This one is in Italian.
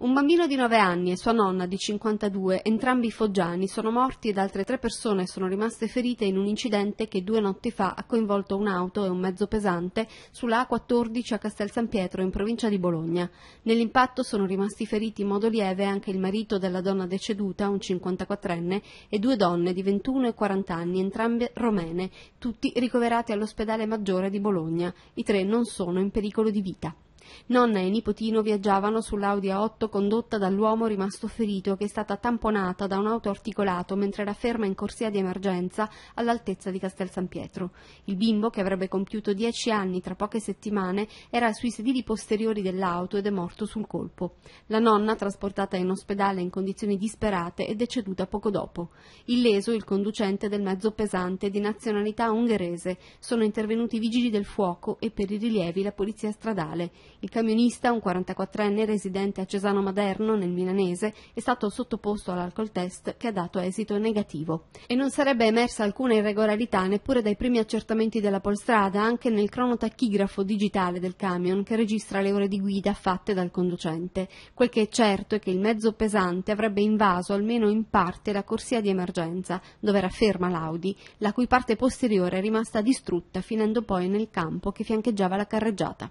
Un bambino di 9 anni e sua nonna di 52, entrambi foggiani, sono morti ed altre tre persone sono rimaste ferite in un incidente che due notti fa ha coinvolto un'auto e un mezzo pesante sulla A14 a Castel San Pietro in provincia di Bologna. Nell'impatto sono rimasti feriti in modo lieve anche il marito della donna deceduta, un 54enne, e due donne di 21 e 40 anni, entrambe romene, tutti ricoverati all'ospedale maggiore di Bologna. I tre non sono in pericolo di vita. Nonna e nipotino viaggiavano sull'Audi A8 condotta dall'uomo rimasto ferito che è stata tamponata da un auto articolato mentre era ferma in corsia di emergenza all'altezza di Castel San Pietro. Il bimbo, che avrebbe compiuto dieci anni tra poche settimane, era sui sedili posteriori dell'auto ed è morto sul colpo. La nonna, trasportata in ospedale in condizioni disperate, è deceduta poco dopo. Illeso il conducente del mezzo pesante di nazionalità ungherese. Sono intervenuti i vigili del fuoco e per i rilievi la polizia stradale. Il camionista, un 44enne residente a Cesano Maderno, nel Milanese, è stato sottoposto all'alcol test che ha dato esito negativo. E non sarebbe emersa alcuna irregolarità neppure dai primi accertamenti della polstrada, anche nel cronotachigrafo digitale del camion che registra le ore di guida fatte dal conducente. Quel che è certo è che il mezzo pesante avrebbe invaso almeno in parte la corsia di emergenza, dove era ferma l'Audi, la cui parte posteriore è rimasta distrutta finendo poi nel campo che fiancheggiava la carreggiata.